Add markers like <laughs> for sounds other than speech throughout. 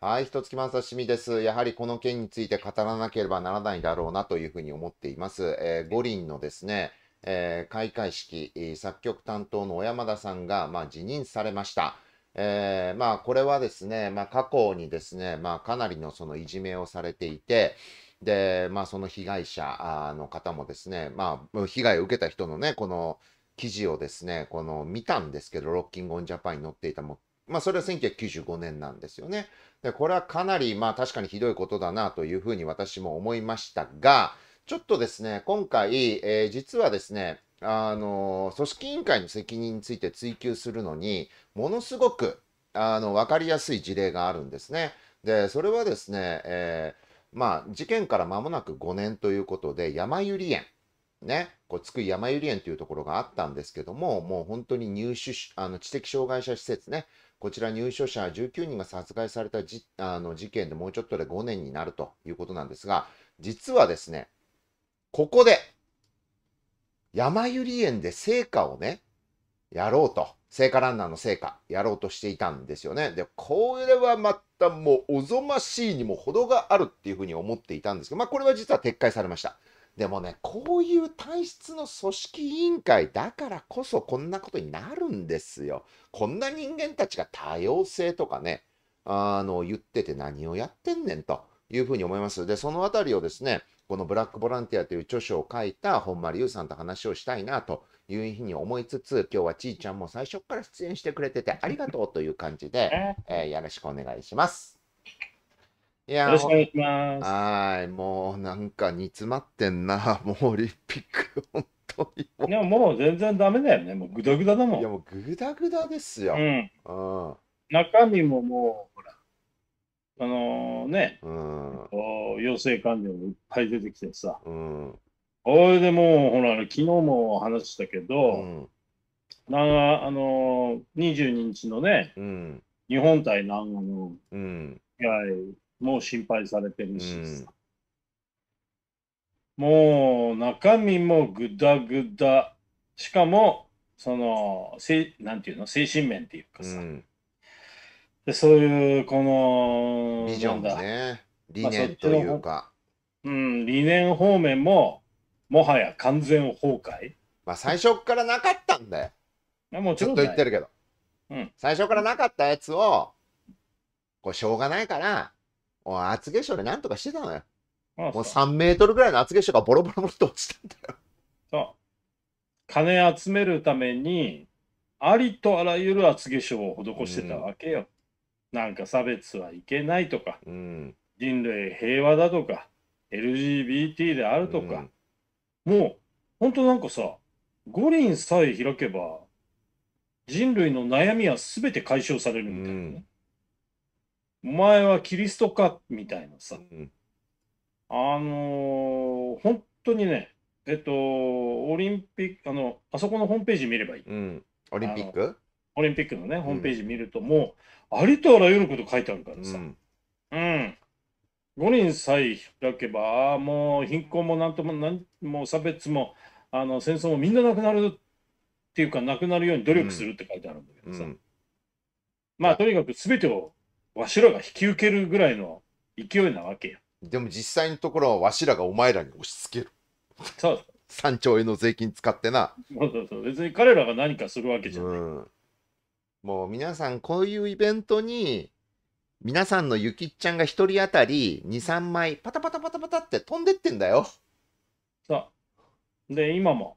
はい、ひとつきまさ刺身です。やはりこの件について語らなければならないだろうなというふうに思っています。えー、五輪のですね、えー、開会式、作曲担当の小山田さんが、まあ、辞任されました。えー、まあ、これはですね、まあ、過去にですね、まあ、かなりのそのいじめをされていて、で、まあ、その被害者の方もですね、まあ、被害を受けた人のね、この記事をですね、この見たんですけど、ロッキングオンジャパンに載っていたも、まあ、それは1995年なんですよね。でこれはかなり、まあ確かにひどいことだなというふうに私も思いましたが、ちょっとですね、今回、えー、実はですね、あの、組織委員会の責任について追及するのに、ものすごく、あの、わかりやすい事例があるんですね。で、それはですね、えー、まあ、事件から間もなく5年ということで、山百合園。ね、こう津久井やまゆり園というところがあったんですけども、もう本当に入手あの知的障害者施設ね、こちら入所者19人が殺害されたじあの事件でもうちょっとで5年になるということなんですが、実はですね、ここで、山百合園で成果をね、やろうと、聖火ランナーの成果、やろうとしていたんですよね。で、これはまたもうおぞましいにも程があるっていうふうに思っていたんですけど、まあこれは実は撤回されました。でもね、こういう体質の組織委員会だからこそこんなことになるんですよ。こんな人間たちが多様性とかね、あの、言ってて何をやってんねんというふうに思います。で、そのあたりをですね、このブラックボランティアという著書を書いた本間龍さんと話をしたいなというふうに思いつつ、今日はちいちゃんも最初から出演してくれててありがとうという感じで、えー、よろしくお願いします。いやよろしくお願いします。はい、もうなんか煮詰まってんな、<laughs> もうオリンピック、本当にもでももう全然ダメだよね、もうグダグダだもん。いやもうグダグダですよ。うん。中身ももう、ほら、あのー、ね、うん、陽性患者もいっぱい出てきてさ。うん。れでもう、ほら、昨日も話したけど、うん、なあのー、22日のね、うん、日本対南岸の試合、うんもう心配されてるし、うん、もう中身もぐだぐだしかもそのせなんていうの精神面っていうかさ、うん、でそういうこのビジョンだ、ね、理念というか、まあ、うん理念方面ももはや完全崩壊まあ最初からなかったんだよもちょっと言ってるけど、うん、最初からなかったやつをこうしょうがないから厚化粧でなんとかしてたのよ。もう3メートルぐらいの厚化粧がボロボロボロと落ちたんだよ。そう。金集めるために、ありとあらゆる厚化粧を施してたわけよ。うん、なんか差別はいけないとか、うん、人類平和だとか、LGBT であるとか、うん、もう、ほんとなんかさ、五輪さえ開けば、人類の悩みは全て解消されるみたいな、ね。お前はキリストかみたいなさ、うん、あのー、本当にね、えっと、オリンピック、あの、あそこのホームページ見ればいい。うん、オリンピックオリンピックのね、ホームページ見ると、もう、ありとあらゆること書いてあるからさ、うん、うん五輪さえ開けば、もう貧困もなんともなん、もう差別も、あの戦争もみんななくなるっていうか、なくなるように努力するって書いてあるんだけどさ、うんうん、まあとにかくすべてをわしらが引き受けるぐらいの勢いなわけや。でも実際のところはわしらがお前らに押し付ける。そう3兆円の税金使ってな。そうそうそう。別に彼らが何かするわけじゃない。うん、もう皆さん、こういうイベントに、皆さんのゆきっちゃんが1人当たり2、3枚、パタパタパタパタって飛んでってんだよ。そう。で、今も。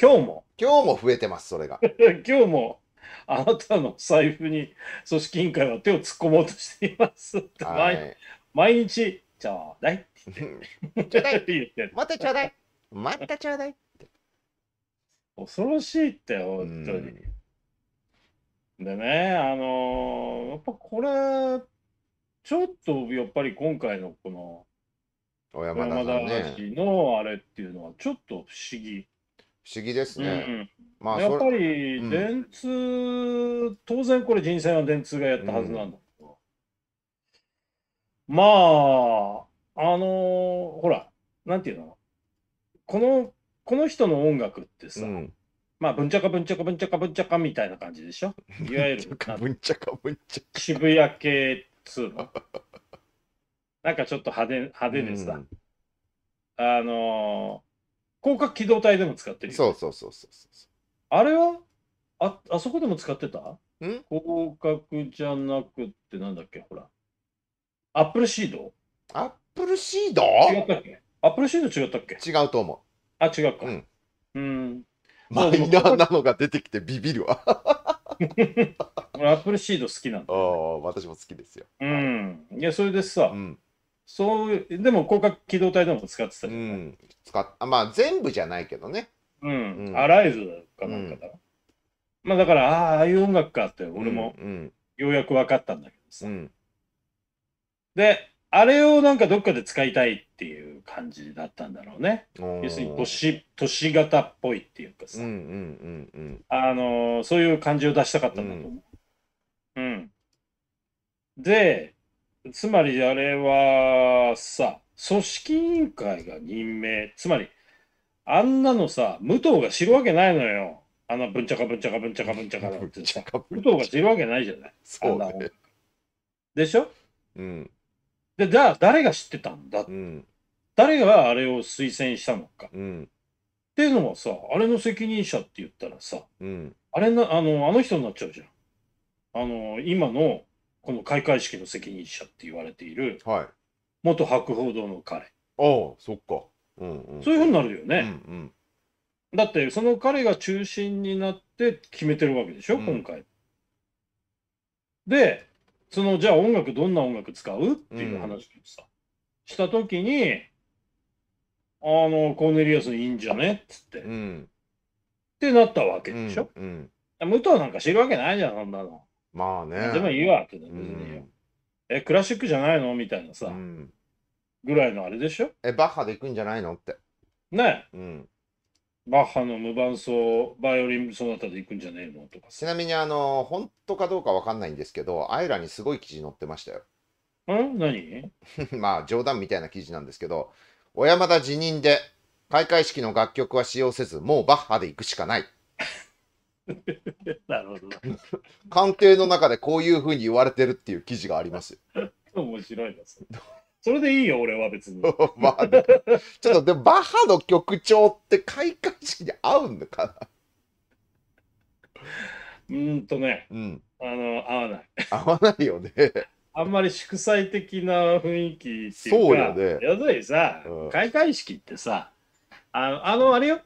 今日も。今日も増えてます、それが。<laughs> 今日もあなたの財布に組織委員会は手を突っ込もうとしていますって、はい、毎日、ちょうだいって言って。<laughs> ちょうだいって言って。またちょうだい。またちょうだいって。恐ろしいって、本当に。でね、あのー、やっぱこれ、ちょっとやっぱり今回のこの、小山田,、ね、山田のあれっていうのはちょっと不思議。不思議ですね。うん、まあ、やっぱり電通、うん、当然これ人選は電通がやったはずなんだけど、うん、まあ、あのー、ほら、なんていうのこの、この人の音楽ってさ、まあ、ぶんちゃかぶんちゃかぶんちゃかぶんちゃかみたいな感じでしょいわゆる、ぶんちゃかぶんちゃか。渋谷系っつの。なんかちょっと派手派手でさ、あのー広角機動隊でも使ってるよそうそうそうそうそうあれはああそこでも使ってたん広角じゃなくってなんだっけほら。アップルシードアップルシード違ったっけアップルシード違ったっけ違うと思うあ、違うか。うんうん。まあマでもイナーなのが出てきてビビるわ。<laughs> アップルシード好きなんだ。あ、私も好きですよ。うん。いや、それでさ、うん。そういう、でも広角機動隊でも使ってたじゃない、うん、使っまあ全部じゃないけどね。うん、うん、アライズかなんかだ、うん、まあだから、ああ、ああいう音楽かって俺もようやく分かったんだけどさ。うん、で、あれをなんかどっかで使いたいっていう感じだったんだろうね。要するに都市都市型っぽいっていうかさ、うんうんうんうん、あのそういう感じを出したかったんだと思う。うん、うん、で、つまりあれはさ、組織委員会が任命、つまり、あんなのさ、武藤が知るわけないのよ。あんなぶんちゃかぶんちゃかぶんちゃかぶんちゃかなんてさ、武藤が知るわけないじゃない。そうね、でしょうん。で、じゃあ誰が知ってたんだ、うん、誰があれを推薦したのか。うん、っていうのはさ、あれの責任者って言ったらさ、うん、あれなあのあの人になっちゃうじゃん。あの、今のこの開会式の責任者って言われている、はい、元博報堂の彼ああそっか、うんうん、そういうふうになるよね、うん、うん、だってその彼が中心になって決めてるわけでしょ、うん、今回でそのじゃあ音楽どんな音楽使うっていう話をさ、うん、した時にあのコーネリアスいいんじゃねっつって、うん、ってなったわけでしょ、うんうん、武藤なんか知るわけないじゃんそんなのまあね。でもいいわってね、別によ、え、クラシックじゃないのみたいなさ、うんぐらいのあれでしょえ、バッハで行くんじゃないのって。ねえうん。バッハの無伴奏、バイオリンソナタで行くんじゃねえのとかちなみに、あの、本当かどうかわかんないんですけど、アイラにすごい記事載ってましたよ。ん何 <laughs> まあ、冗談みたいな記事なんですけど、小山田辞任で、開会式の楽曲は使用せず、もうバッハで行くしかない。<laughs> なるほど。官邸の中でこういうふうに言われてるっていう記事があります <laughs> 面白いです。それでいいよ、俺は別に。<laughs> まあ、ね、ちょっとでバッハの曲調って開会式に合うのかなうんとね、うん、あの合わない。合わないよね。あんまり祝祭的な雰囲気っていうか、そうよね。やだいさ、うん、開会式ってさ、あの、あのあれよ、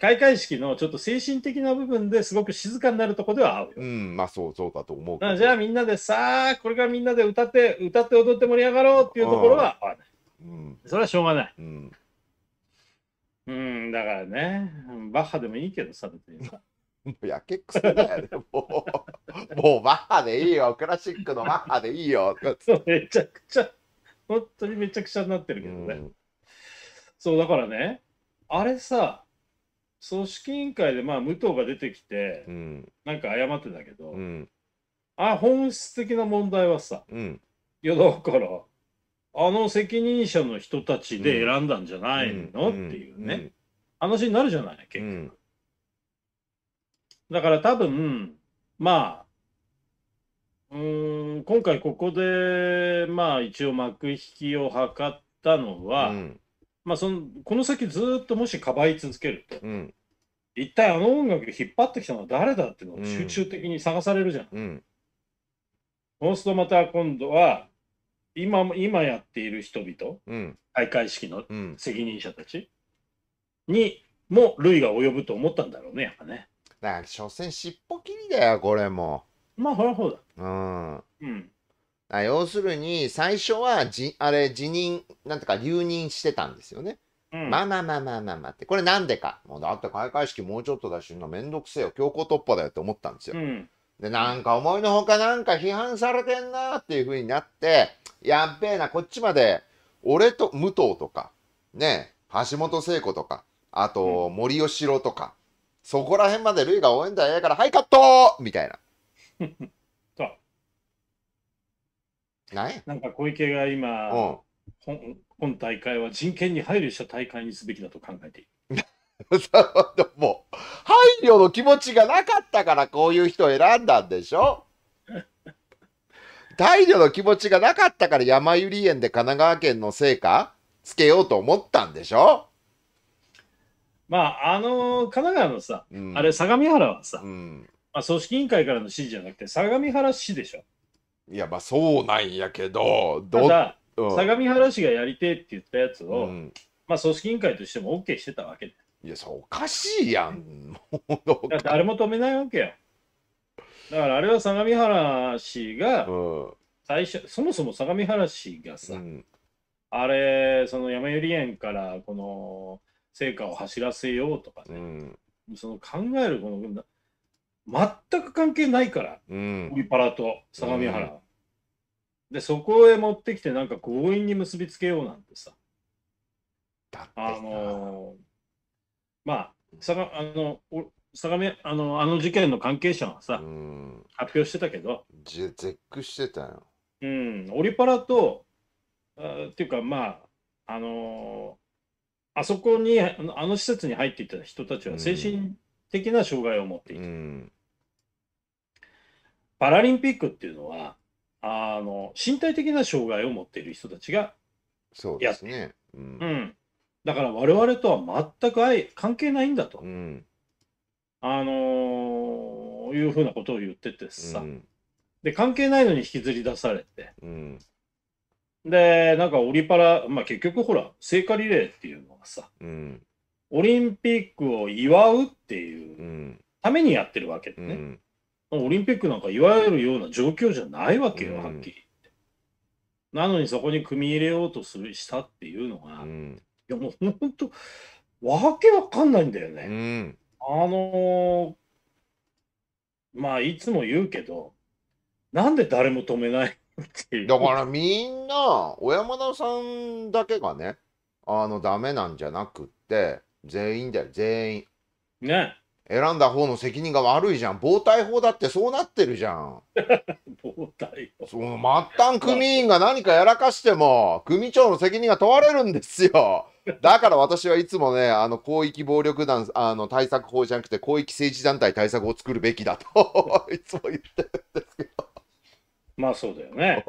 開会式のちょっと精神的な部分ですごく静かになるとこでは合うよ。うん、まあそうそうだと思うけど。じゃあみんなでさあ、これからみんなで歌って、歌って踊って盛り上がろうっていうところは合わない。うん、それはしょうがない。うん、うんだからね、バッハでもいいけどさ、別に。も <laughs> うやけくそだよね、もう。<laughs> もうバッハでいいよ、クラシックのバッハでいいよ。めちゃくちゃ、本当にめちゃくちゃになってるけどね。うん、そう、だからね、あれさ、組織委員会でまあ武藤が出てきて、うん、なんか謝ってたけど、うん、あ本質的な問題はさ、うん、いやだからあの責任者の人たちで選んだんじゃないの、っていうね、話になるじゃない結局、だから多分まあうん今回ここでまあ一応幕引きを図ったのは、まあ、そのこの先ずっともしかばい続けると、うん、一体あの音楽引っ張ってきたのは誰だっていうのを集中的に探されるじゃん。うん、そうするとまた今度は今今やっている人々、うん、開会式の責任者たちにも類が及ぶと思ったんだろうねやっぱね。だから所詮尻尾切りだよこれも。まあほらほら。うん。うん。要するに最初はじあれ辞任なんていうか留任してたんですよね。まあまあまあまあまあまあって、これなんでか。もうだって開会式もうちょっとだし、めんどくせえよ、強行突破だよって思ったんですよ。うん、で、なんか思いのほかなんか批判されてんなっていうふうになって、やっべえな、こっちまで、俺と武藤とか、ね、橋本聖子とか、あと森喜朗とか、うん、そこら辺までルイが応援団やから、はい、カットみたいな。<laughs> なんなんか小池が今、うん、今大会は人権に配慮した大会にすべきだと考えている。<laughs> もう配慮の気持ちがなかったからこういう人を選んだんでしょ配 <laughs> 慮の気持ちがなかったから山百合園で神奈川県の成果つけようと思ったんでしょまああのー、神奈川のさ、うん、あれ相模原はさ、うん、まあ、組織委員会からの指示じゃなくて相模原市でしょいやまあそうなんやけどどう。だ相模原市がやりてえって言ったやつを、うんまあ、組織委員会としても OK してたわけだよいや、そうおかしいやん。もうだか誰も止めないわけよだからあれは相模原市が最初、そもそも相模原市がさ、うん、あれその山百合園からこの聖火を走らせようとかうね、ん、その考えるこの全く関係ないからうん、オリパラと相模原は、で、そこへ持ってきて、なんか強引に結びつけようなんてさ。だってあのまあ、さがあのお相模あのあの事件の関係者がさ、うん、発表してたけど、絶句してたよ。うん、オリパラと、あっていうか、まあ、あのあそこに、あのあの施設に入っていた人たちは精神的な障害を持っていて、うん。パラリンピックっていうのは、あの身体的な障害を持っている人たちがそうですね。ううんだから我々とは全く関係ないんだと、うんあのーいうふうなことを言っててさ、うんで関係ないのに引きずり出されてうんでなんかオリパラ、まあ、結局ほら聖火リレーっていうのはさうんオリンピックを祝うっていうためにやってるわけでね、うんオリンピックなんかいわゆるような状況じゃないわけよ、うん、はっきり言って。なのにそこに組み入れようとするしたっていうのが、うん、いやもう本当、わけわかんないんだよね。うん、あのー、まあ、いつも言うけど、なんで誰も止めないっていう。だからみんな、小山田さんだけがね、あの、ダメなんじゃなくって、全員だよ、全員。ね。選んだ方の責任が悪いじゃん暴対法だってそうなってるじゃん暴対 <laughs> 法その末端組員が何かやらかしても組長の責任が問われるんですよだから私はいつもねあの広域暴力団あの対策法じゃなくて広域政治団体対策を作るべきだと <laughs> いつも言ってるんですけどまあそうだよね <laughs>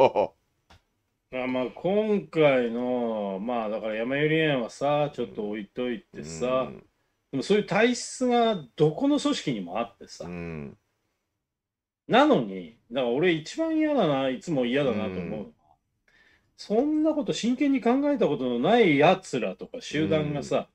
まあ今回のまあだから山寄り園はさちょっと置いといてさ、うんでもそういう体質がどこの組織にもあってさ、うん、なのにだから俺一番嫌だないつも嫌だなと思うのは、うん、そんなこと真剣に考えたことのないやつらとか集団がさ、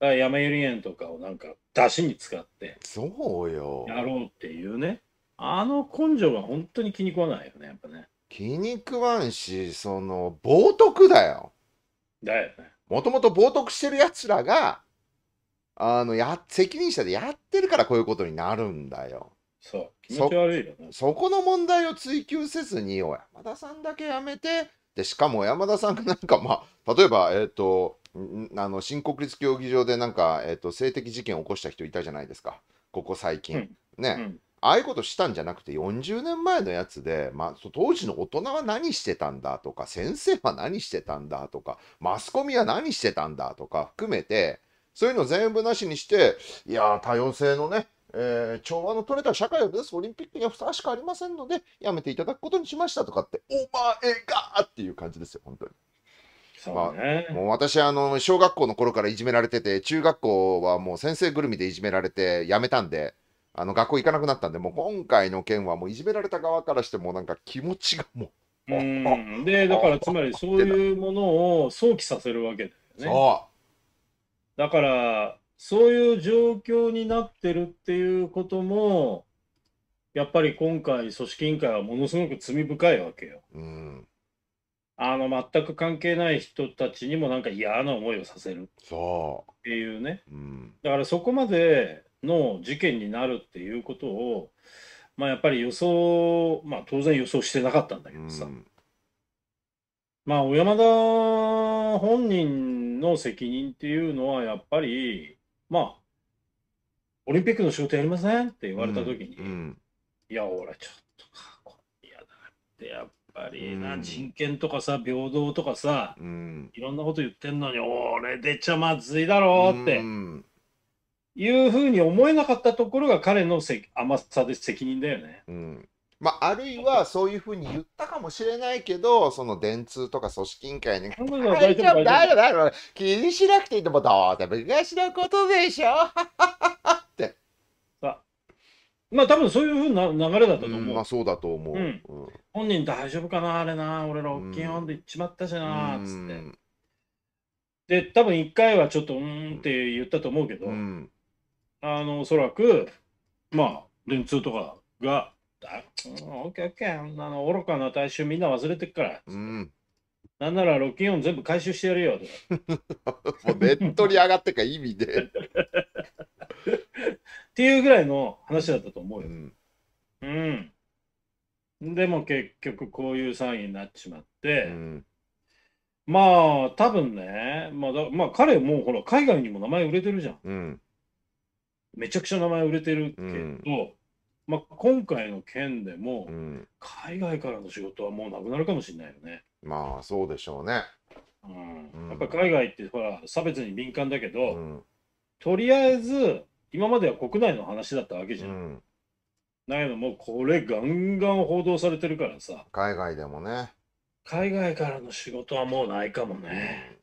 うん、山ゆり園とかをなんか出しに使ってそうよやろうっていうねあの根性が本当に気に食わないよねやっぱね気に食わんしその冒涜だよだよねもともと冒涜してるやつらがあのや責任者でやってるからこういうことになるんだよ。そう気持ち悪いよねそこの問題を追求せずにお山田さんだけやめてでしかも山田さんがなんかまあ例えばえっ、ー、とあの新国立競技場でなんか、えーと、と性的事件を起こした人いたじゃないですかここ最近、うん、ね、うん、ああいうことしたんじゃなくて40年前のやつで、まあ、当時の大人は何してたんだとか先生は何してたんだとかマスコミは何してたんだとか含めてそういうの全部なしにして、いや多様性のね、えー、調和の取れた社会を目指すオリンピックにはふさわしくありませんので、やめていただくことにしましたとかって、お前がっていう感じですよ、本当に。そうね、まあ、もう私あの、小学校の頃からいじめられてて、中学校はもう先生ぐるみでいじめられて、やめたんで、あの学校行かなくなったんで、もう今回の件はもういじめられた側からしても、なんか気持ちがもう。うんで、だからつまりそういうものを想起させるわけだよね。そうだから、そういう状況になってるっていうことも、やっぱり今回、組織委員会はものすごく罪深いわけよ。うん、あの全く関係ない人たちにもなんか嫌な思いをさせるっていうねう、うん、だからそこまでの事件になるっていうことを、まあ、やっぱり予想、まあ、当然予想してなかったんだけどさ、うん、まあ小山田本人の責任っていうのは、やっぱり、まあ、オリンピックの仕事やりませんって言われた時に、うん、いや、俺、ちょっとか、これ嫌だって、やっぱりな、うん、人権とかさ、平等とかさ、うん、いろんなこと言ってんのに、俺出ちゃまずいだろうって。いうふうに思えなかったところが彼のせ甘さで責任だよね。うんまあ、あるいはそういうふうに言ったかもしれないけど、その電通とか組織委員会に、大丈夫、大丈夫、大丈夫、気にしなくていいともどうでものことでしょって。<laughs> まあ、多分そういうふうな流れだったと思う。うん、まあ、そうだと思う。うん、本人大丈夫かな、あれな、俺ら大きい音で行っちまったしな、つって。で、多分一回はちょっと、うんって言ったと思うけど、うん、あの、おそらく、まあ、電通とかが、だうん、オッケーオッケー。あの、愚かな大衆みんな忘れてっから。うん。なんならロキンオン全部回収してやるよ。<laughs> もうネットに上がってか意味で。っていうぐらいの話だったと思うよ。うん。うん、でも結局こういうインになっちまって、うん、まあ多分ね、まあだ、まあ、彼もほら海外にも名前売れてるじゃん。うん、めちゃくちゃ名前売れてるけど、まあ、今回の件でも、うん、海外からの仕事はもうなくなるかもしれないよね。まあそうでしょうね。うん、やっぱ海外ってほら差別に敏感だけど、うん、とりあえず今までは国内の話だったわけじゃん。うん、もうこれガンガン報道されてるからさ海外でもね海外からの仕事はもうないかもね、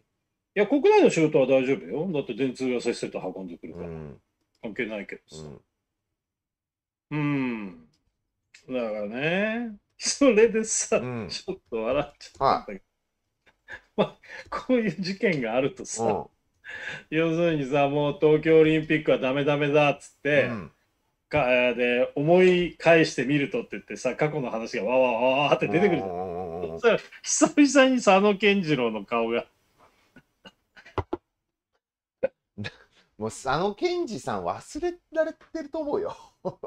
いや国内の仕事は大丈夫よだって電通がせっせと運んでくるから、関係ないけどさ、うん。だからね、それでさ、うん、ちょっと笑っちゃったけど、はい、まあ、こういう事件があるとさ、うん、要するにさ、もう東京オリンピックはダメダメだっつって、うん、かで思い返してみるとって言ってさ、過去の話がわわわわって出てくるじゃん。久々に佐野健次郎の顔がもう佐野賢治さん忘れられてると思うよ <laughs>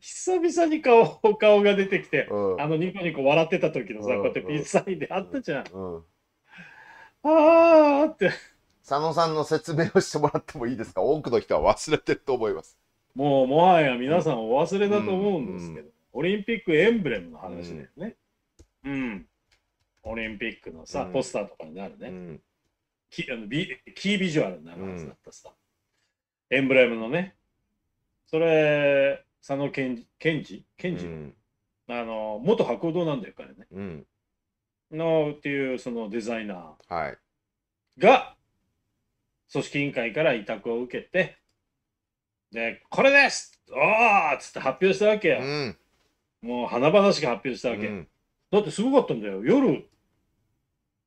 久々に顔顔が出てきて、うん、あのニコニコ笑ってた時のさ、うん、こうやってピースサインであったじゃん、うんうん、あーって佐野さんの説明をしてもらってもいいですか多くの人は忘れてると思いますもうもはや皆さんお忘れだと思うんですけど、オリンピックエンブレムの話だよねうん、オリンピックのさ、ポスターとかになるね、キあのビキービジュアルになるはずだったさ、うん、エンブレムのねそれ佐野健健二健二、うん、あの元博報堂なんだよ彼ね、うん、のっていうそのデザイナーが、はい、組織委員会から委託を受けてでこれですおっつって発表したわけよ、うん、もう華々しく発表したわけ、だってすごかったんだよ夜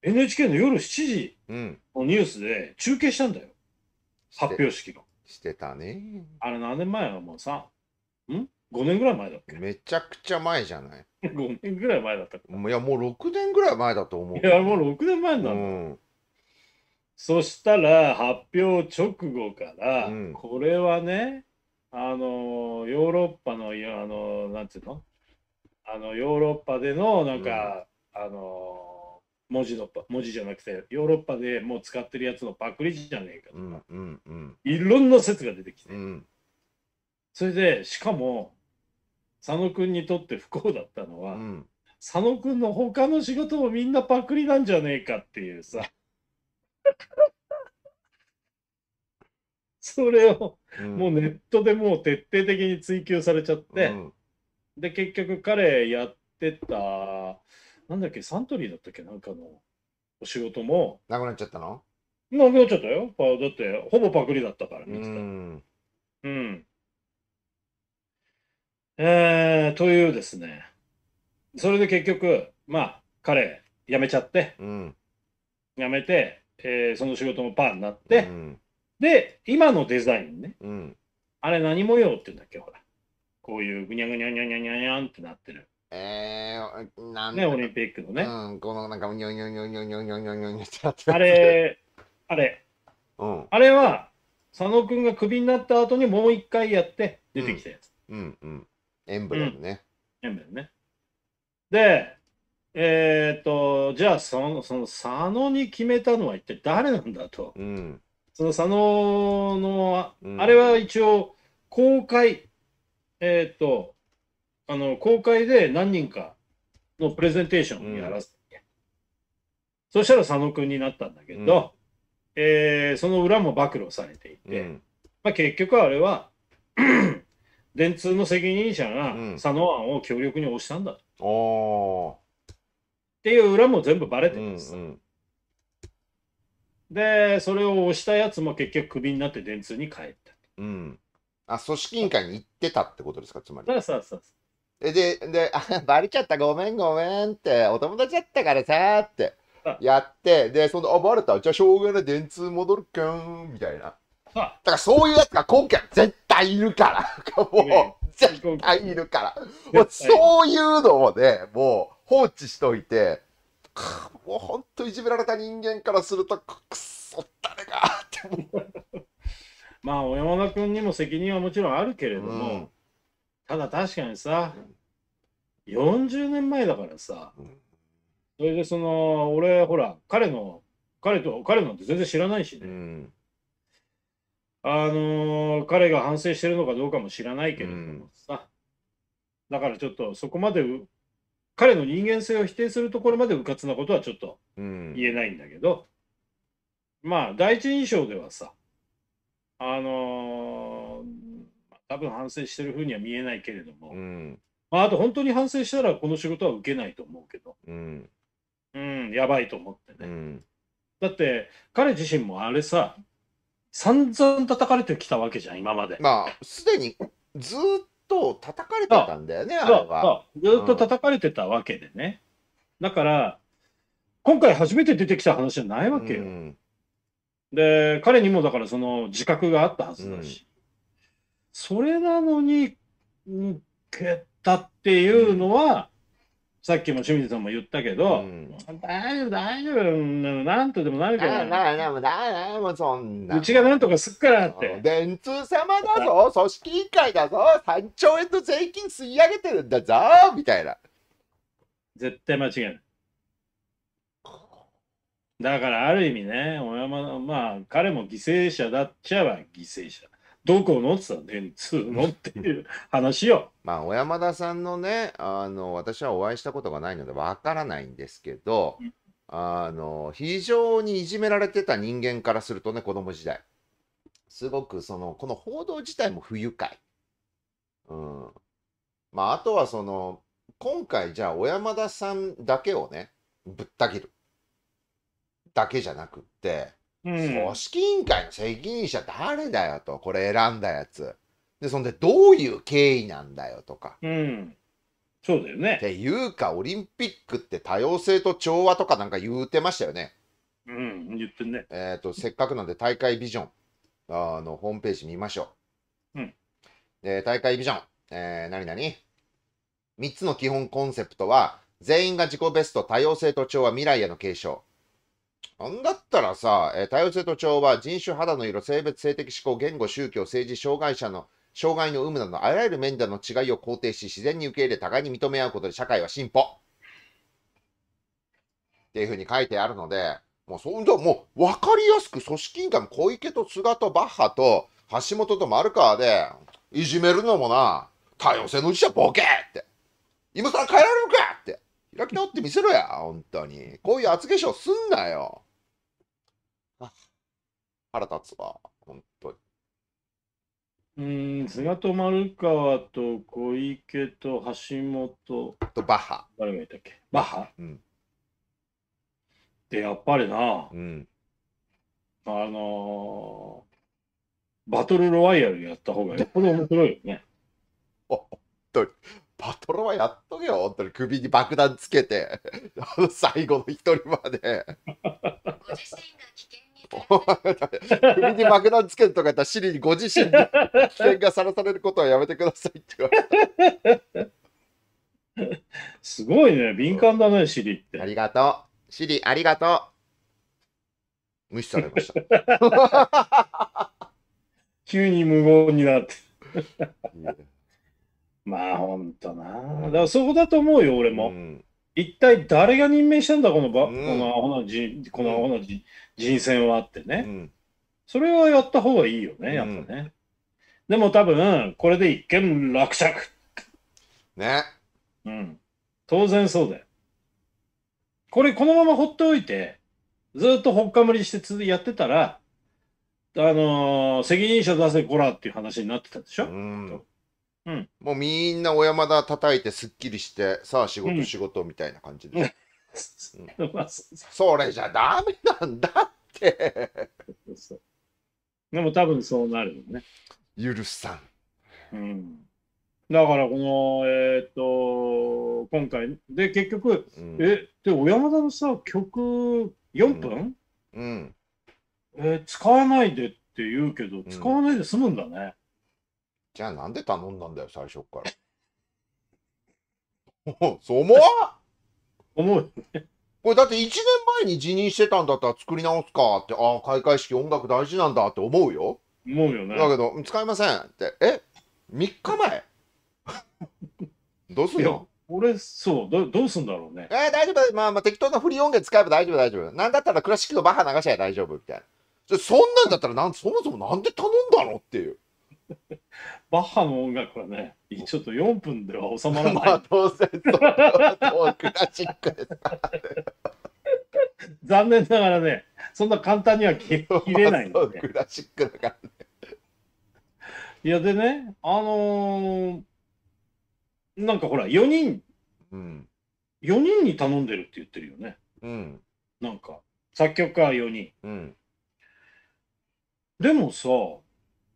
NHK の夜7時のニュースで中継したんだよ。発表式の。してたね。あれ何年前はもうさ、ん ?5 年ぐらい前だっけめちゃくちゃ前じゃない。?5 <laughs> 年ぐらい前だったかいや、もう6年ぐらい前だと思う。いや、もう6年前なんだ。うん。そしたら発表直後から、うんこれはねあのヨーロッパのいやあのなんていうのあのヨーロッパでのなんか、あの文字の文字じゃなくてヨーロッパでもう使ってるやつのパクリじゃねえかとか、うんうん、いろんな説が出てきて、うん、それでしかも佐野君にとって不幸だったのは、佐野君の他の仕事もみんなパクリなんじゃねえかっていうさ <laughs> それをもうネットでもう徹底的に追求されちゃって、で結局彼やってたなんだっけ、サントリーだったっけ、なんかのお仕事も。なくなっちゃったのなくなっちゃったよ。だって、ほぼパクリだったから、見てた。うん。うん。えー、というですね。それで結局、まあ、彼、辞めちゃって、うん、辞めて、えー、その仕事もパーになって、うん、で、今のデザインね、うん、あれ何模様って言うんだっけ、ほら。こういうぐにゃぐにゃにゃにゃにゃにゃんってなってる。えー、なんね、オリンピックのね。うん、このなんか、にょにょにょにょにょにょにょにょにょってやってあれ、あれ、うん、あれは、佐野くんがクビになった後にもう一回やって出てきたやつ。うん、うん、うん。エンブレムね。うん、エンブレムね。で、えっ、と、じゃあその、その佐野に決めたのは一体誰なんだと。うん、その佐野の、あれは一応、公開、えっ、と、あの、公開で何人かのプレゼンテーションをやらせて、うん、そしたら佐野君になったんだけど、うん、えー、その裏も暴露されていて、うん、まあ、結局あれは <clears throat> 電通の責任者が佐野案を強力に押したんだと。っていう裏も全部バレてるんです。うんうん、で、それを押したやつも結局クビになって電通に帰った。うん。あ、組織委員会に行ってたってことですか、つまり。そうそうそう。で、で、あ、<laughs> バレちゃった、ごめん、ごめんって、お友達だったからさ、って、やって、で、その、あ、バレた、じゃあ、しょうがない、電通戻るかん、みたいな。だからそういうやつが今回絶対いるから。もう、絶対いるから。もうそういうのをね、もう放置しといて、もうほんといじめられた人間からすると、くっそ、誰がって。<laughs> まあ、小山田君にも責任はもちろんあるけれども、うんただ確かにさ、40年前だからさ、それでその、俺、ほら、彼の、彼と、彼なんて全然知らないしね。うんあのー、彼が反省してるのかどうかも知らないけれどもさ、うん、だからちょっとそこまで彼の人間性を否定するところまでうかつなことはちょっと言えないんだけど、うん、まあ第一印象ではさあのー多分反省してるふうには見えないけれども、うん、まあ、あと本当に反省したらこの仕事は受けないと思うけど、うん、うん、やばいと思ってね、うん、だって彼自身もあれさ散々叩かれてきたわけじゃん今までまあすでにずっと叩かれてたんだよねあれはずっと叩かれてたわけでね、だから今回初めて出てきた話じゃないわけよ、で彼にもだからその自覚があったはずだし、それなのに抜けたっていうのは、うん、さっきも清水さんも言ったけど、うん、大丈夫大丈夫なんとでもなるけどななななもうそんなうちがなんとかすっからって電通様だぞ組織委員会だぞ3兆円の税金吸い上げてるんだぞみたいな絶対間違いないだからある意味ね、小山まあ彼も犠牲者だっちゃは犠牲者。どこのってた電通のっていう話よ。<laughs> まあ、小山田さんのね、あの、私はお会いしたことがないので、わからないんですけど、あの、非常にいじめられてた人間からするとね、子供時代。すごく、その、この報道自体も不愉快。うん。まあ、あとはその、今回、じゃあ、小山田さんだけをね、ぶった切る。だけじゃなくって、組織委員会の責任者誰だよと、これ選んだやつ。で、そんでどういう経緯なんだよとか。うん。そうだよね。っていうか、オリンピックって多様性と調和とかなんか言うてましたよね。うん、言ってね。えっ、と、せっかくなんで大会ビジョンあのホームページ見ましょう。うん。で、大会ビジョン、えー、何々 ?3 つの基本コンセプトは、全員が自己ベスト、多様性と調和、未来への継承。なんだったらさ、えー、多様性と調和、人種、肌の色、性別、性的指向、言語、宗教、政治、障害者の、障害の有無など、あらゆる面での違いを肯定し、自然に受け入れ、互いに認め合うことで社会は進歩。っていうふうに書いてあるので、もうそんな、もう分かりやすく組織委員会も小池と菅とバッハと橋本と丸川で、いじめるのもな、多様性のうちゃボケって、今更変えられるかって。開き直ってみせろや、本当に。こういう厚化粧すんなよ。腹立つわ、本当に。うん、菅と丸川と小池と橋本とバッハ。誰がいたっけバッハうん。で、やっぱりな、うん、あのー、バトルロワイヤルやった方がよっぽど面白いよね。あ、本当に。バトロはやっとけよ、本当に首に爆弾つけて、最後の一人まで。首に爆弾つけるとか言ったら、シリにご自身危険がさらされることはやめてくださいって言われすごいね、敏感だね、シリって。ありがとう。シリ、ありがとう。無視されました。<laughs> 急に無言になって。まあ、ほんとな。だからそこだと思うよ、俺も。うん一体誰が任命したんだ、このば、うん、このアホなじこのアホなじ、人選はってね、うん、それはやった方がいいよね、やっぱね。うん、でも多分、これで一件落着。ね。うん。当然そうだよ。これ、このまま放っておいて、ずっとほっかむりしてやってたら、あのー、責任者出せ、こらっていう話になってたでしょ。うんうん、もうみんな小山田叩いてすっきりしてさあ仕事仕事みたいな感じで、うん <laughs> それじゃダメなんだって <laughs> でも多分そうなるよね許さん、うん、だからこのえー、っと今回で結局、うん、えで小山田のさ曲4分、うん、うん、えー、使わないでって言うけど使わないで済むんだね、じゃあなんで頼んだんだよ、最初から。<laughs> そう思わ思う。これだって1年前に辞任してたんだったら作り直すかって、ああ、開会式音楽大事なんだって思うよ。思うよね。だけど、使いませんって、え ?3 日前 <laughs> どうすんの俺、そうど、どうすんだろうね。えー、大丈夫、まあ、まあ、適当なフリー音源使えば大丈夫、大丈夫。なんだったらクラシックのバッハ流しちゃ大丈夫みたいな。そんなんだったらなん、そもそもなんで頼んだのっていう。<laughs> バッハの音楽はね、ちょっと4分では収まらない。まあ当然そクラシックです残念ながらね、そんな簡単には切れ <laughs> ないんで、ね、クラシックだからね。いや、でね、あのー、なんかほら、4人、うん、4人に頼んでるって言ってるよね。うん、なんか、作曲家は4人。うん、でもさ、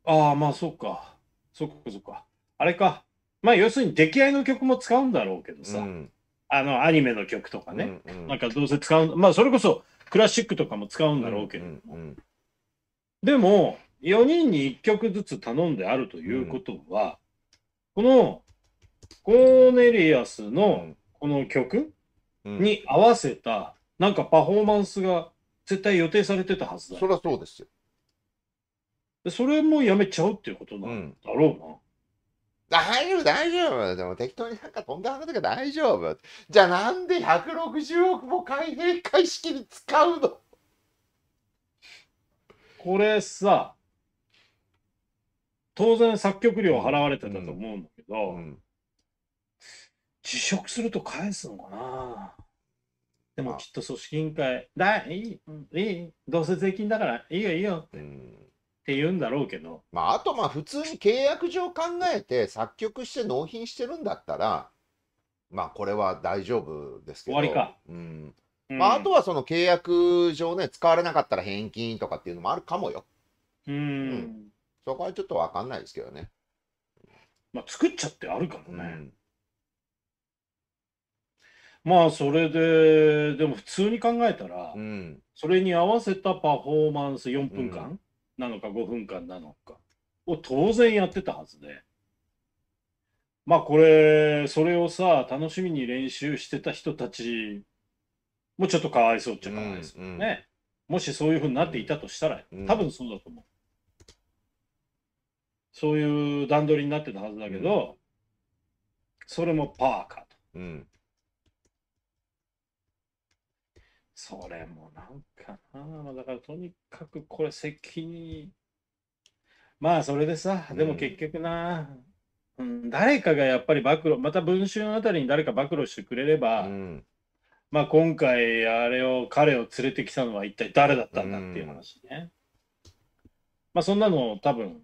ああ、まあ、そっか。そっか、そっか。あれか。まあ、要するに出来合いの曲も使うんだろうけどさ。うん、あの、アニメの曲とかね。うんうん、なんか、どうせ使う。まあ、それこそ、クラシックとかも使うんだろうけど。でも、4人に1曲ずつ頼んであるということは、うん、この、コーネリアスのこの曲に合わせた、なんかパフォーマンスが絶対予定されてたはずだ、そりゃそうですよ。でそれもやめちゃうっていうことなんだろうな。大丈夫、大丈夫。でも適当になんか飛んで離れたか大丈夫。じゃあなんで160億も開閉会式に使うのこれさ、当然作曲料払われてたと思うんだけど、うんうん、辞職すると返すのかなでもきっと組織委員会、だいい、いい、どうせ税金だからいいよいいよって。うんって言うんだろうけど。まあ、あとまあ普通に契約上考えて作曲して納品してるんだったら、まあこれは大丈夫ですけど。終わりか。うん。まあ、あとはその契約上ね、使われなかったら返金とかっていうのもあるかもよ。うんうん、そこはちょっと分かんないですけどね。まあ、作っちゃってあるかもね。うん、まあ、それで、でも普通に考えたら、うん、それに合わせたパフォーマンス4分間、なのか5分間なのかを当然やってたはずで。まあこれ、それをさ、楽しみに練習してた人たちもちょっとかわいそうっちゃかわいそうね。うんうん、もしそういうふうになっていたとしたら、多分そうだと思う。そういう段取りになってたはずだけど、うん、それもパーカーと。うんそれもなんかなだからとにかくこれ責任まあそれでさでも結局な、うん、誰かがやっぱり暴露また文春あたりに誰か暴露してくれれば、うん、まあ今回あれを彼を連れてきたのは一体誰だったんだっていう話ね、うん、まあそんなの多分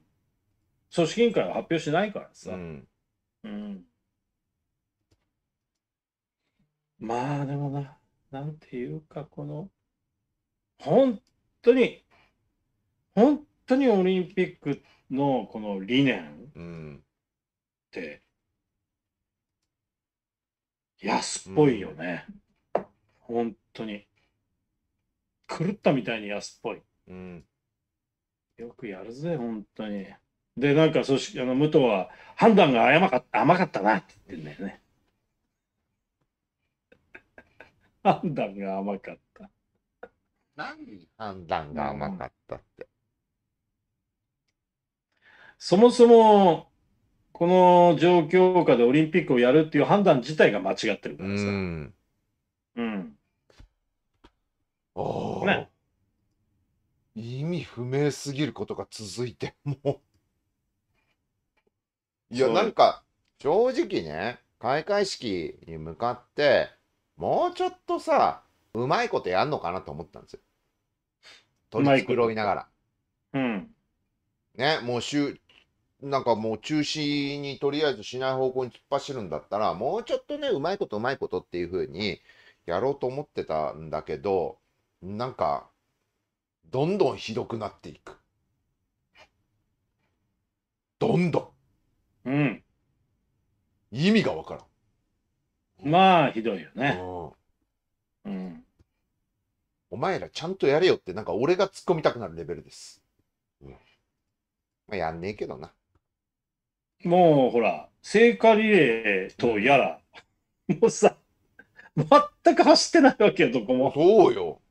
組織委員会は発表しないからさ、うん、まあでもななんていうか、この、本当に、本当にオリンピックのこの理念って、安っぽいよね。うん、本当に。狂ったみたいに安っぽい。うん、よくやるぜ、本当に。で、なんか組織あの武藤は判断が甘かった甘かったなって言ってんだよね。判断が甘かった。何判断が甘かったって。そもそも、この状況下でオリンピックをやるっていう判断自体が間違ってるからさ。うん。うん。ああ。ね。意味不明すぎることが続いて、もう。いや、なんか、正直ね、開会式に向かって、もうちょっとさ、うまいことやんのかなと思ったんですよ。取り繕いながら。うん。ね、もうゅ、なんかもう中止にとりあえずしない方向に突っ走るんだったら、もうちょっとね、うまいことうまいことっていうふうにやろうと思ってたんだけど、なんか、どんどんひどくなっていく。どんどん。うん。意味がわからん。まあ、ひどいよね。うん。お前らちゃんとやれよって、なんか俺が突っ込みたくなるレベルです。うんまあ、やんねえけどな。もう、ほら、聖火リレーとやら、もうさ、全く走ってないわけよ、どこも。そうよ。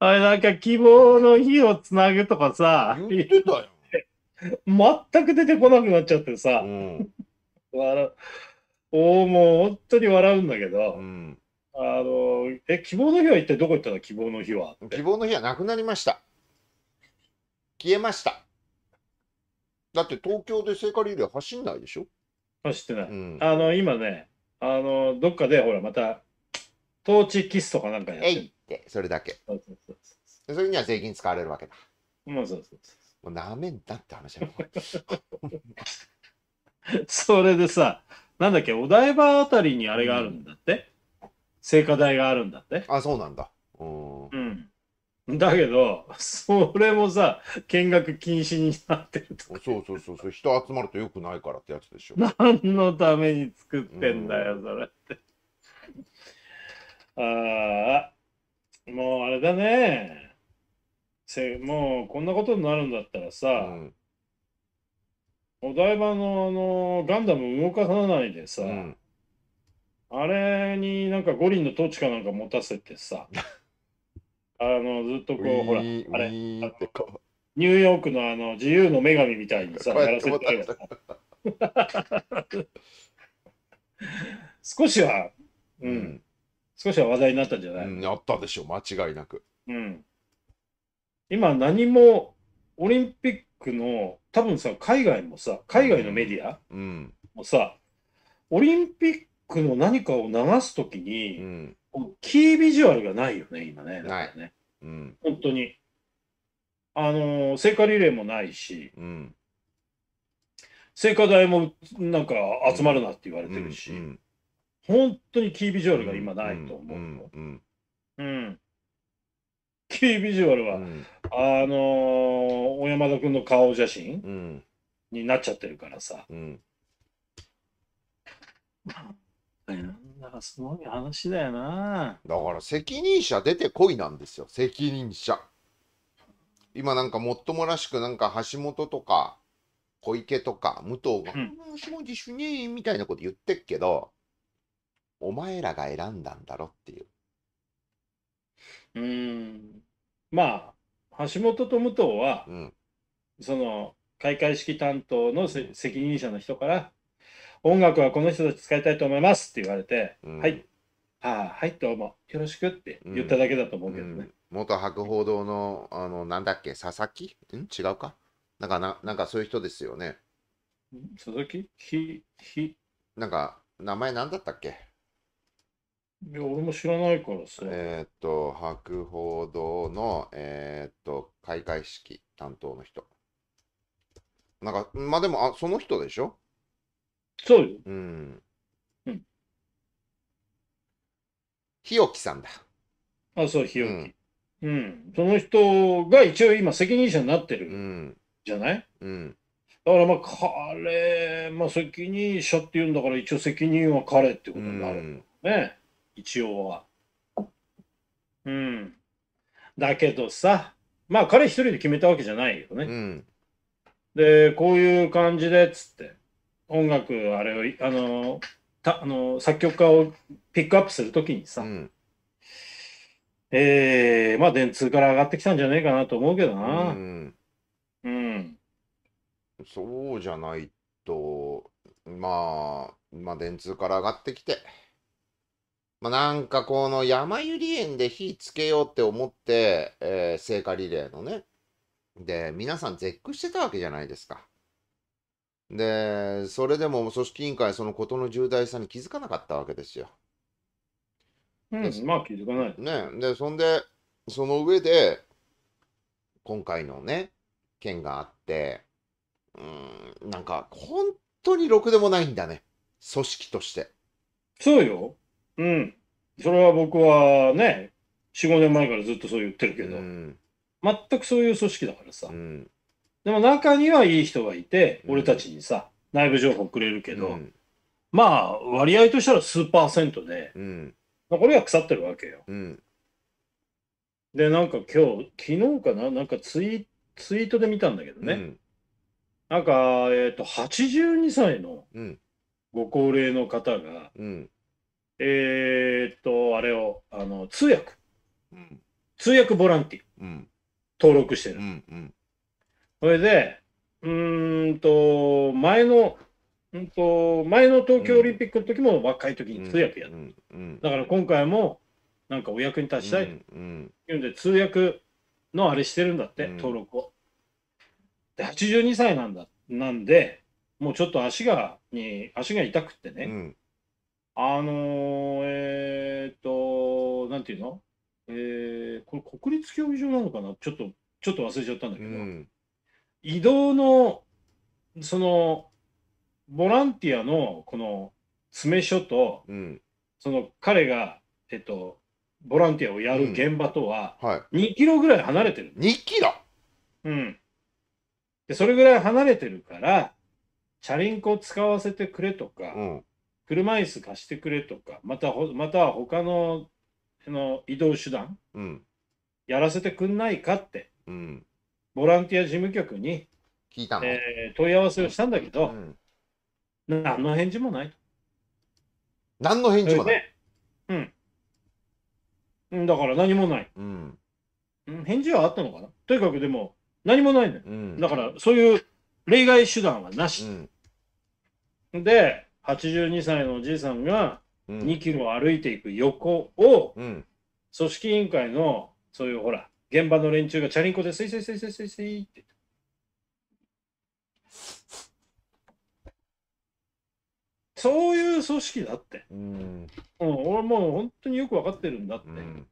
あれ、なんか希望の火をつなぐとかさ言、ってたよ。<laughs> 全く出てこなくなっちゃってさ、うん。笑おもう本当に笑うんだけど、うん、あのえ希望の日は一体どこ行ったの希望の日は希望の日はなくなりました消えましただって東京で聖火リレー走んないでしょ走ってない、うん、あの今ねあのどっかでほらまたトーチキスとかなんかやってえいってそれだけそれには税金使われるわけだまうそうそうそうもうなめんだって話だう。<laughs> <laughs> それでさ、なんだっけ、お台場あたりにあれがあるんだって、聖火台があるんだって。あ、そうなんだ。うん。だけど、それもさ、見学禁止になってるとそうそうそうそう、人集まるとよくないからってやつでしょ。何のために作ってんだよ、それって。ああ、もうあれだね。せもうこんなことになるんだったらさ、うんお台場のあのガンダム動かさないでさ、うんあれになんか五輪のトーチかなんか持たせてさ、<laughs> あのずっとこう、ほら、あれ、あニューヨークのあの自由の女神みたいにさ、やらせて <laughs> 少しは、うん、うん、少しは話題になったんじゃない、うん、あったでしょ、間違いなく。うん。今、何もオリンピックの多分さ、海外もさ、海外のメディアうん。もさ、オリンピックの何かを流すときうん。キービジュアルがないよね、今ね。だからねうん。本当に。あの聖火リレーもないし、うん。聖火台もなんか集まるなって言われてるし、うん本当にキービジュアルが今ないと思うの。うん。うん。キービジュアルは、うんあの小山田君の顔写真、うん、になっちゃってるからさ。うん、なんかすごい話だよな。だから責任者出てこいなんですよ、責任者。今なんかもっともらしくなんか橋本とか小池とか武藤が「うん、も主任」みたいなこと言ってっけどお前らが選んだんだろっていう。うんまあ橋本と武藤は、うん、その開会式担当の責任者の人から「音楽はこの人たち使いたいと思います」って言われて「うん、はいあはいどうもよろしく」って言っただけだと思うけどね。うん、元博報堂のあのなんだっけ佐々木ん違うかなんかななんかそういう人ですよね。佐々木ひひなんか名前なんだったっけいや、俺も知らないからさ。えっと、博報堂の、えーっと、開会式担当の人。なんか、まあでも、あ、その人でしょそうよ。うん。うん日置さんだ。あ、そう、日置。うんん。その人が一応今責任者になってうるん。じゃないうん。だからまあ彼、まあ責任者っていうんだから一応責任は彼ってことになるんん。ね。一応は。うん。だけどさ、まあ彼一人で決めたわけじゃないよね。うん、で、こういう感じでっつって、音楽、あれを、あの、たあの作曲家をピックアップするときにさ、うん、えー、まあ電通から上がってきたんじゃねえかなと思うけどな。うん。うん、そうじゃないと、まあ、まあ電通から上がってきて。まあ、なんかこの山ゆり園で火つけようって思って、えー、聖火リレーのね。で、皆さん絶句してたわけじゃないですか。で、それでも組織委員会そのことの重大さに気づかなかったわけですよ。うん、まあ気づかない。ね。で、そんで、その上で、今回のね、件があって、うん、なんか本当にろくでもないんだね。組織として。そうよ。うん。それは僕はね、4、5年前からずっとそう言ってるけど、うん、全くそういう組織だからさ。うん、でも中にはいい人がいて、俺たちにさ、内部情報くれるけど、まあ、割合としたら数パーセントで、これは腐ってるわけよ。で、なんか今日、昨日かな、なんかツイツイートで見たんだけどね、なんか、えっ、ー、と、82歳のご高齢の方が、えー、っと、あれを、あの、通訳、うん、通訳ボランティア、うん、登録してる。うんうん、それで、うんと、前の、うんと、前の東京オリンピックの時も若い時に通訳やった。だから今回も、なんかお役に立ちたいというんで、通訳のあれしてるんだって、登録を。82歳なんだ、なんで、もうちょっと足が、に、足が痛くってね、あのー、えっ、と、なんていうのえー、これ国立競技場なのかなちょっと、ちょっと忘れちゃったんだけど、うん、移動の、その、ボランティアの、この、詰所と、うん、その彼が、えっと、ボランティアをやる現場とは、2キロぐらい離れてる、うんはい、2キロうん。で、それぐらい離れてるから、チャリンコ使わせてくれとか、うん、車椅子貸してくれとか、またほまたは他のの移動手段、うん、やらせてくんないかって、うん、ボランティア事務局に聞いたの、えー、問い合わせをしたんだけど、うん、何の返事もない。何の返事もない。うん。だから何もない。うん、返事はあったのかなとにかくでも何もないの、ね、よ、うん、だからそういう例外手段はなし。うん、で、82歳のおじいさんが2キロ歩いていく横を、組織委員会のそういうほら現場の連中がチャリンコでスイスイスイスイスイスイって。そういう組織だって。うん、うん、俺もう本当によく分かってるんだって。うん、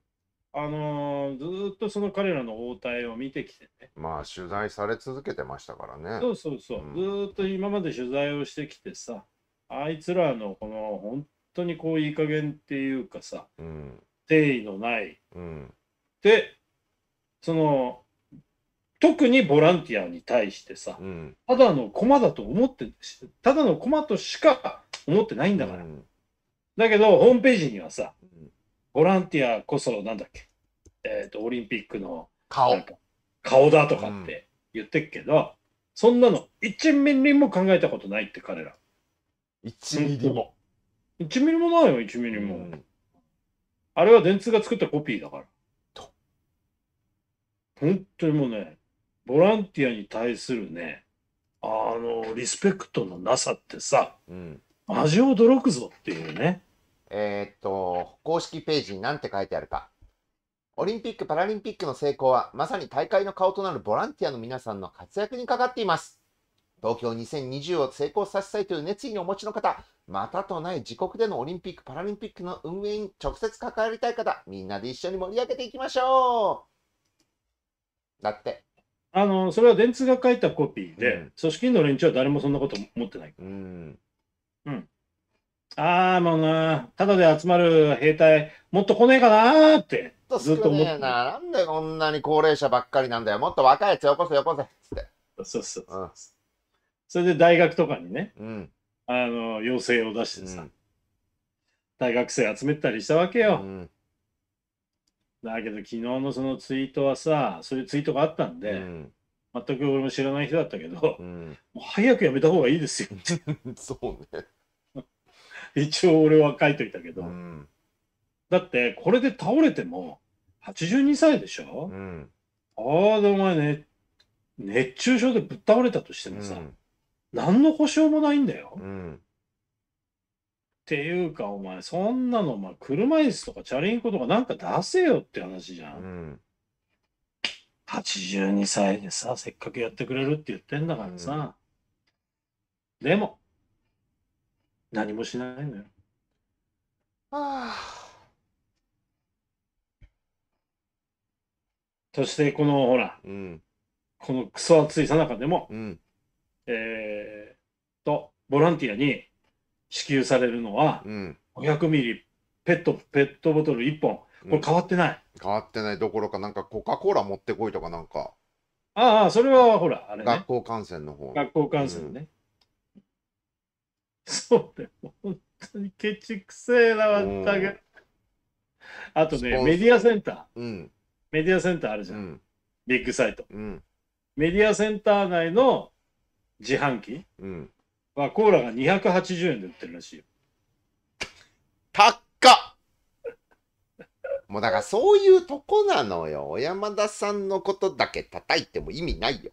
あのー、ずっとその彼らの応対を見てきてね。まあ取材され続けてましたからね。そうそうそう。うん、ずっと今まで取材をしてきてさ。あいつらのこの本当にこういい加減っていうかさ、うん、誠意のない、うん、でその特にボランティアに対してさ、うん、ただの駒だと思ってただの駒としか思ってないんだから、うん、だけどホームページにはさボランティアこそなんだっけ、えっ、ー、とオリンピックの顔顔だとかって言ってっけど、そんなの1ミリも考えたことないって彼ら。1ミリも。1ミリもないよ、1ミリも。うんあれは電通が作ったコピーだから。と。本当にもうね、ボランティアに対するね、あの、リスペクトのなさってさ、うん、味を驚くぞっていうね。えー、っと、公式ページに何て書いてあるか。オリンピック・パラリンピックの成功は、まさに大会の顔となるボランティアの皆さんの活躍にかかっています。東京2020を成功させたいという熱意のお持ちの方、またとない自国でのオリンピック・パラリンピックの運営に直接関わりたい方、みんなで一緒に盛り上げていきましょうだって。あの、それは電通が書いたコピーで、うん、組織の連中は誰もそんなこと持ってないから。うん。うん。ああ、もうな、ただで集まる兵隊、もっと来ねえかなーって、ずっと思って。なんでこんなに高齢者ばっかりなんだよ。もっと若いやつよこせよこせっつって。そうそうそう。うんそれで大学とかにね、うん、あの要請を出してさ、うん、大学生集めたりしたわけよ、うん、だけど昨日のそのツイートはさそういうツイートがあったんで、全く俺も知らない人だったけど、もう早くやめた方がいいですよ <laughs> そうね <laughs> 一応俺は書いといたけど、だってこれで倒れても82歳でしょ、うん、ああお前ね熱中症でぶっ倒れたとしてもさ、うん、何の保証もないんだよ。うん。っていうか、お前、そんなの、まあ車椅子とかチャリンコとかなんか出せよって話じゃうん。82歳でさ、せっかくやってくれるって言ってんだからさ。でも、何もしないのよ。はあ。そして、この、ほら、うん。このクソ暑いさなかでも、うん。えー、と、ボランティアに支給されるのは、500ミリペット、ペットボトル1本。これ変わってない、うん、変わってないどころか、なんかコカ・コーラ持ってこいとかなんか。ああ、それはほら、あれ、ね、学校観戦の方。学校観戦ね。うん、そうだよ。本当にケチくせえな、まったく。あとね、メディアセンター、うん。メディアセンターあるじゃん。ビッグサイト。メディアセンター内の自販機うん。はコーラが280円で売ってるらしいよ。高っ <laughs> もうだからそういうとこなのよ。小山田さんのことだけ叩いても意味ないよ。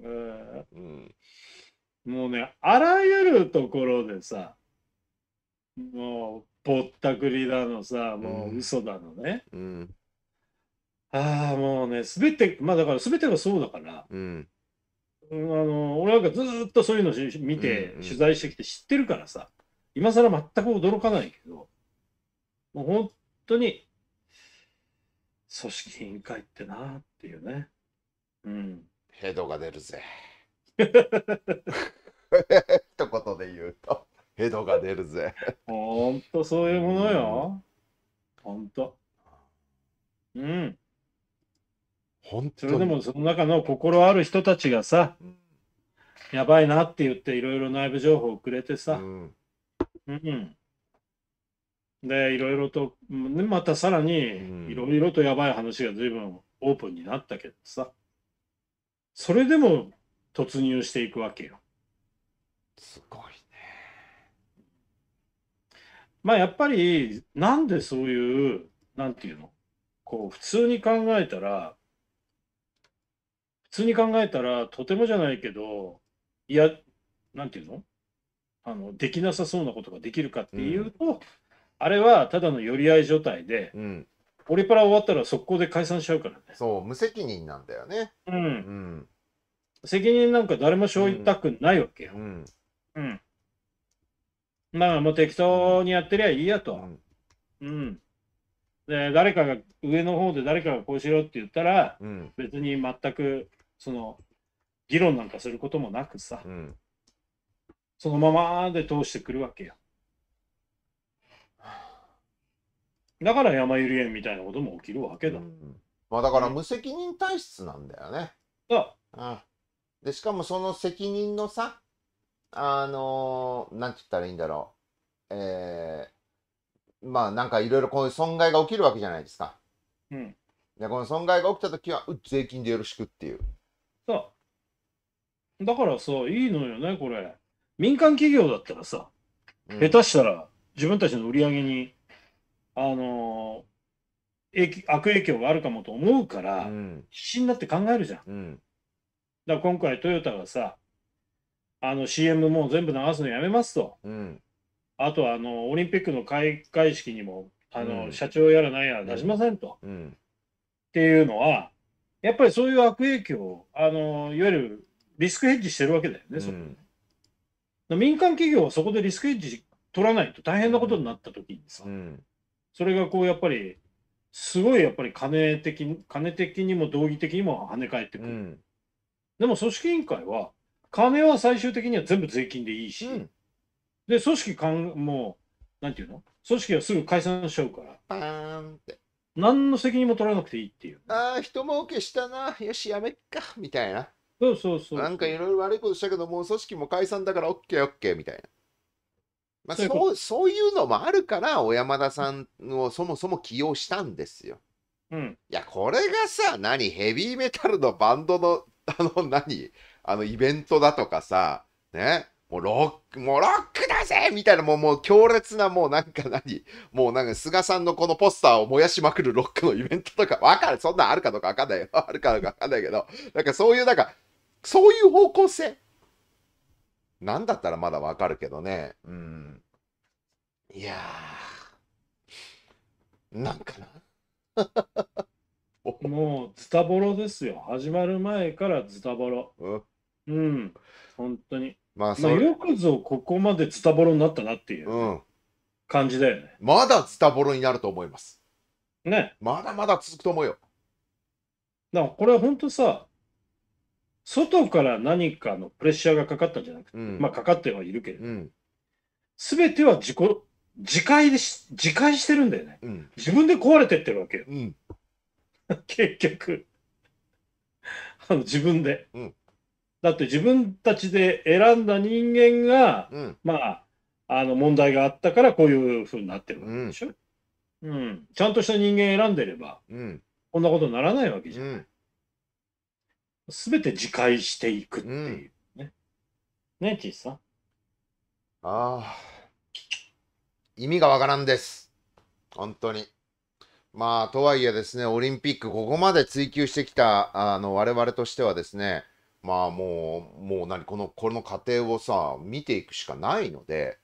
うん。もうね、あらゆるところでさ、もう、ぼったくりだのさ、もう嘘だのね。うん。ああ、もうね、すべて、まあだからすべてがそうだから、うん。あの俺なんかずっとそういうの見て、取材してきて知ってるからさ、今更全く驚かないけど、もう本当に、組織委員会ってなっていうね。うん。ヘドが出るぜ。<laughs> と言で言うと、ヘドが出るぜ。ほんとそういうものよ。ほんと。うん。本当それでもその中の心ある人たちがさ、やばいなって言っていろいろ内部情報をくれてさ、うん、うん、でいろいろとまたさらにいろいろとやばい話が随分オープンになったけどさそれでも突入していくわけよ。すごいね。まあやっぱりなんでそういうなんていうのこう普通に考えたら通に考えたら、とてもじゃないけど、いや、なんていうのあのできなさそうなことができるかっていうと、うん、あれはただの寄り合い状態で、うん、オリパラ終わったら速攻で解散しちゃうからね。そう、無責任なんだよね。うん。うん、責任なんか誰も背負いたくないわけよ。うん。うん、まあ、もう適当にやってりゃいいやと。うん。で、誰かが、上の方で誰かがこうしろって言ったら、別に全くその、議論なんかすることもなくさ、うん、そのままで通してくるわけよ。だから山ゆり園みたいなことも起きるわけだ。うん、まあだから無責任体質なんだよね。うんでしかもその責任のさあの何、ー、て言ったらいいんだろうえー、まあなんかいろいろこういう損害が起きるわけじゃないですか。うん、でこの損害が起きた時は税金でよろしくっていう。さ、だからさ、いいのよね、これ。民間企業だったらさ、うん、下手したら自分たちの売り上げに、あのー、悪影響があるかもと思うから、うん、必死になって考えるじゃん。うん、だから今回トヨタがさ、あの CM もう全部流すのやめますと。あとはあのオリンピックの開会式にもあの、社長やら何やら出しませんと。っていうのは、やっぱりそういう悪影響あの、いわゆるリスクヘッジしてるわけだよね、うん、民間企業はそこでリスクヘッジ取らないと大変なことになった時にさ、うん、それがこうやっぱり、すごいやっぱり金的金的にも道義的にも跳ね返ってくる、うん、でも組織委員会は、金は最終的には全部税金でいいし、うん、で組織かん、もう、なんていうの、組織はすぐ解散しちゃうから。パーンって。何の責任も取らなくていいっていう。ああ、人儲けしたな、よし、やめっか、みたいな。そうそうそう。なんかいろいろ悪いことしたけど、もう組織も解散だから OKOK、みたいな。まあ、そうそうそういうのもあるから、小山田さんをそもそも起用したんですよ。うん、いや、これがさ、何、ヘビーメタルのバンドの、あの、何、あの、イベントだとかさ、ね、もうロック、もうロックだぜみたいな、もう、もう強烈な、もうなんか何、もうなんか菅さんのこのポスターを燃やしまくるロックのイベントとか、わかる、そんなんあるかどうかわかんないよ。<laughs> あるかどうかわかんないけど、なんかそういう、なんか、そういう方向性。なんだったらまだわかるけどね。うん。いやー、なんかな。<laughs> もうズタボロですよ。始まる前からズタボロ。うん、うん、本当に。まあ、まあ、よくぞここまでつタボロになったなっていう感じだよね。うん、まだつタボロになると思います。ね。まだまだ続くと思うよ。だからこれは本当さ、外から何かのプレッシャーがかかったんじゃなくて、うん、まあかかってはいるけど、す、う、べ、ては自己、自戒でし、自戒してるんだよね、うん。自分で壊れてってるわけよ。<laughs> 結局あの自分で。うんだって自分たちで選んだ人間が、うん、まあ、あの問題があったからこういうふうになってるわけでしょ、うん、うん、ちゃんとした人間選んでれば、うん、こんなことにならないわけじゃない。す、べ、て自戒していくっていうね。うん、ね、ちいさん。ああ、意味がわからんです。本当に。まあ、とはいえですね、オリンピック、ここまで追求してきた、あの、我々としてはですね、まあもう、もう何、この、この過程をさ、見ていくしかないので、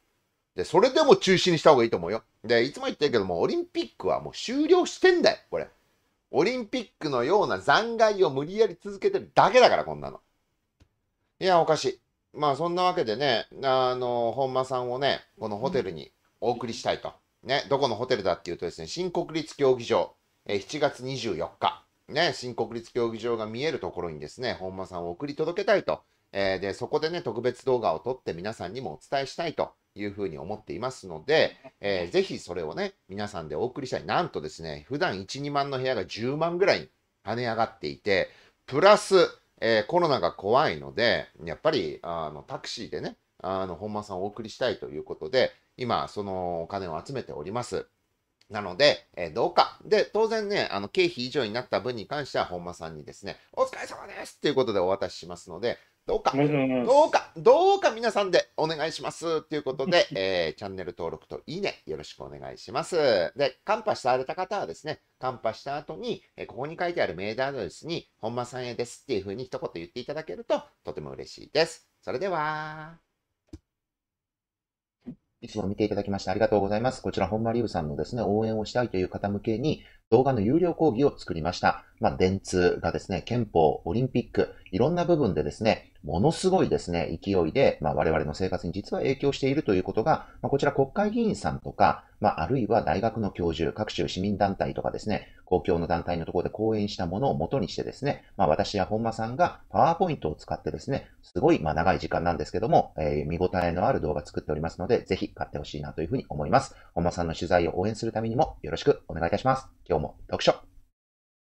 で、それでも中止にした方がいいと思うよ。で、いつも言ってるけども、オリンピックはもう終了してんだよ、これ。オリンピックのような残骸を無理やり続けてるだけだから、こんなの。いや、おかしい。まあ、そんなわけでね、あの、本間さんをね、このホテルにお送りしたいと。ね、どこのホテルだっていうとですね、新国立競技場、え7月24日。ね、新国立競技場が見えるところにですね、本間さんを送り届けたいと、えー、で、そこでね、特別動画を撮って皆さんにもお伝えしたいというふうに思っていますので、えー、ぜひそれをね、皆さんでお送りしたい。なんとですね、普段1、2万の部屋が10万ぐらいに跳ね上がっていて、プラス、えー、コロナが怖いので、やっぱりあのタクシーでね、あの本間さんをお送りしたいということで、今、そのお金を集めております。なので、えー、どうか。で、当然ね、あの、経費以上になった分に関しては、本間さんにですね、お疲れ様ですということでお渡ししますので、どうか、どうか、どうか皆さんでお願いしますということで、<laughs> えー、チャンネル登録といいね、よろしくお願いします。で、カンパされた方はですね、カンパした後に、えー、ここに書いてあるメールアドレスに、本間さんへですっていうふうに一言言っていただけると、とても嬉しいです。それでは。いつも見ていただきましてありがとうございます。こちら、本間リブさんのですね、応援をしたいという方向けに、動画の有料講義を作りました。まあ、電通がですね、憲法、オリンピック、いろんな部分でですね、ものすごいですね、勢いで、まあ、我々の生活に実は影響しているということが、まあ、こちら国会議員さんとか、まあ、あるいは大学の教授、各種市民団体とかですね、公共の団体のところで講演したものを元にしてですね、まあ、私や本間さんがパワーポイントを使ってですね、すごい、まあ、長い時間なんですけども、えー、見応えのある動画作っておりますので、ぜひ買ってほしいなというふうに思います。本間さんの取材を応援するためにもよろしくお願いいたします。今日も読書。